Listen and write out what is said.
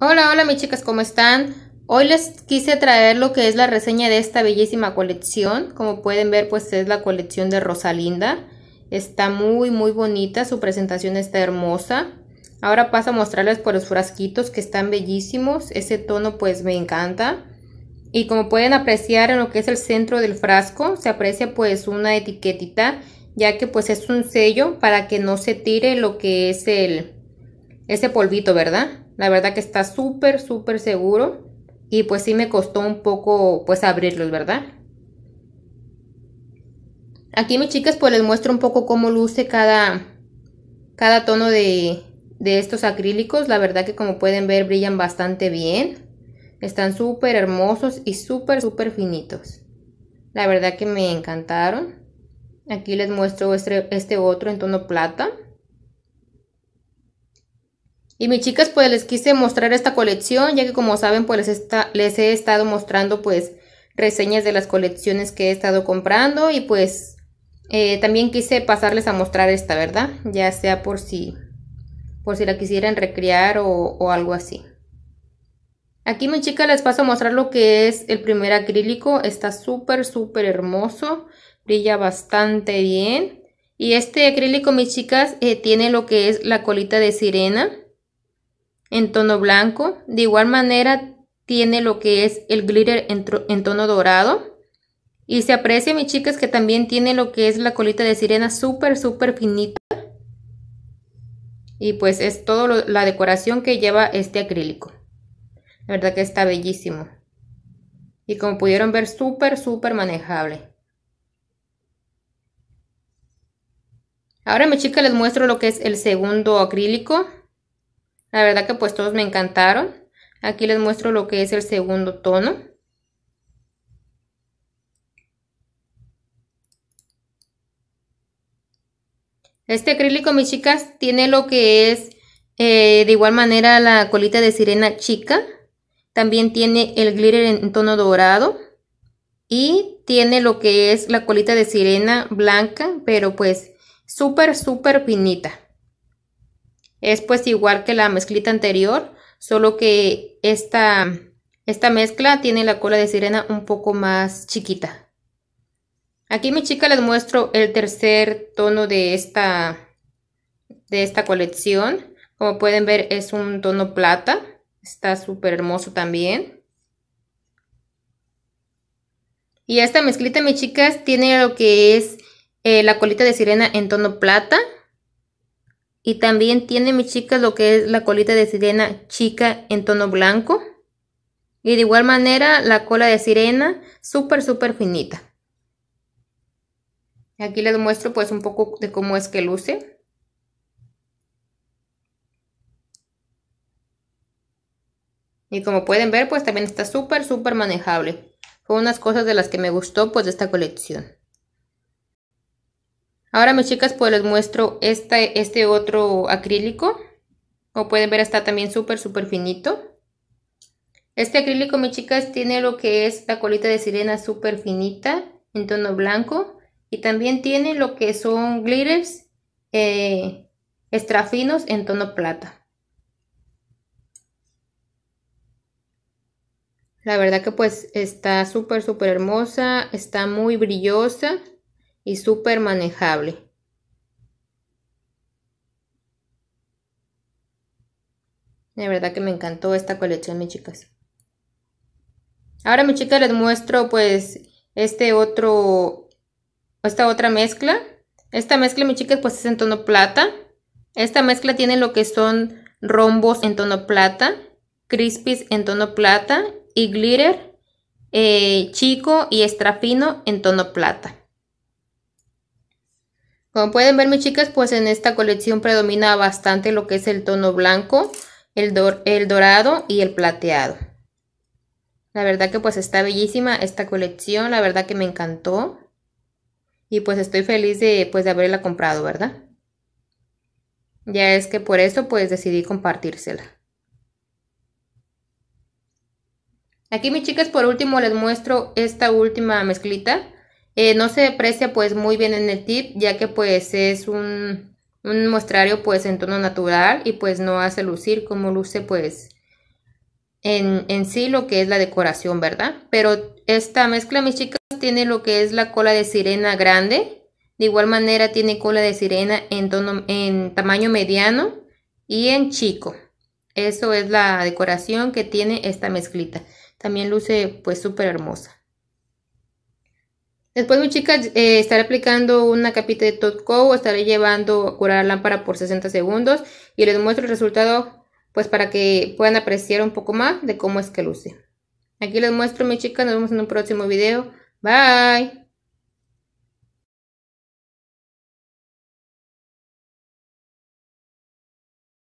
Hola, hola mis chicas, ¿cómo están? Hoy les quise traer lo que es la reseña de esta bellísima colección. Como pueden ver, pues es la colección de Rosalinda. Está muy, muy bonita, su presentación está hermosa. Ahora paso a mostrarles por los frasquitos que están bellísimos. Ese tono pues me encanta. Y como pueden apreciar en lo que es el centro del frasco, se aprecia pues una etiquetita, ya que pues es un sello para que no se tire lo que es el ese polvito, ¿verdad? La verdad que está súper, súper seguro. Y pues sí me costó un poco pues abrirlos, ¿verdad? Aquí mis chicas pues les muestro un poco cómo luce cada, cada tono de, de estos acrílicos. La verdad que como pueden ver brillan bastante bien. Están súper hermosos y súper, súper finitos. La verdad que me encantaron. Aquí les muestro este, este otro en tono plata. Y mis chicas, pues les quise mostrar esta colección, ya que como saben, pues les, he estado mostrando pues reseñas de las colecciones que he estado comprando y pues eh, también quise pasarles a mostrar esta, ¿verdad? Ya sea por si, por si la quisieran recrear o, algo así. Aquí, mis chicas, les paso a mostrar lo que es el primer acrílico. Está súper, súper hermoso. Brilla bastante bien. Y este acrílico, mis chicas, eh, tiene lo que es la colita de sirena en tono blanco. De igual manera tiene lo que es el glitter en, tono dorado. Y se aprecia, mis chicas, que también tiene lo que es la colita de sirena súper, súper finita. Y pues es toda la decoración que lleva este acrílico. La verdad que está bellísimo. Y como pudieron ver, súper, súper manejable. Ahora, mis chicas, les muestro lo que es el segundo acrílico. La verdad que pues todos me encantaron. Aquí les muestro lo que es el segundo tono. Este acrílico, mis chicas, tiene lo que es eh, de igual manera la colita de sirena chica. También tiene el glitter en tono dorado. Y tiene lo que es la colita de sirena blanca, pero pues súper, súper finita. Es pues igual que la mezclita anterior, solo que esta, esta mezcla tiene la cola de sirena un poco más chiquita. Aquí mi chica les muestro el tercer tono de esta, de esta colección. Como pueden ver es un tono plata. Está súper hermoso también. Y esta mezclita, mis chicas, tiene lo que es eh, la colita de sirena en tono plata. Y también tiene mi chica lo que es la colita de sirena chica en tono blanco. Y de igual manera la cola de sirena súper súper finita. Aquí les muestro pues un poco de cómo es que luce. Y como pueden ver, pues también está súper, súper manejable. Fue unas cosas de las que me gustó pues esta colección. Ahora mis chicas pues les muestro este, este otro acrílico. Como pueden ver está también súper súper finito. Este acrílico mis chicas tiene lo que es la colita de sirena súper finita en tono blanco. Y también tiene lo que son glitters eh, finos en tono plata. La verdad que pues está súper súper hermosa, está muy brillosa y súper manejable. De verdad que me encantó esta colección, mis chicas. Ahora, mis chicas, les muestro pues este otro, esta otra mezcla. Esta mezcla, mis chicas, pues es en tono plata. Esta mezcla tiene lo que son rombos en tono plata, crispies en tono plata y glitter eh, chico y estrafino en tono plata. Como pueden ver mis chicas, pues en esta colección predomina bastante lo que es el tono blanco, el, el dorado y el plateado. La verdad que pues está bellísima esta colección, la verdad que me encantó. Y pues estoy feliz de, pues, de haberla comprado, ¿verdad? Ya es que por eso pues decidí compartírsela. Aquí mis chicas por último les muestro esta última mezclita eh, no se aprecia pues muy bien en el tip, ya que pues es un, un muestrario pues en tono natural y pues no hace lucir como luce pues en, sí lo que es la decoración, ¿verdad? Pero esta mezcla, mis chicas, tiene lo que es la cola de sirena grande. De igual manera tiene cola de sirena en, tono, en tamaño mediano y en chico. Eso es la decoración que tiene esta mezclita. También luce pues súper hermosa. Después, mi chica, eh, estaré aplicando una capita de Todd o estaré llevando a curar la lámpara por 60 segundos y les muestro el resultado, pues para que puedan apreciar un poco más de cómo es que luce. Aquí les muestro, mi chica, nos vemos en un próximo video. Bye.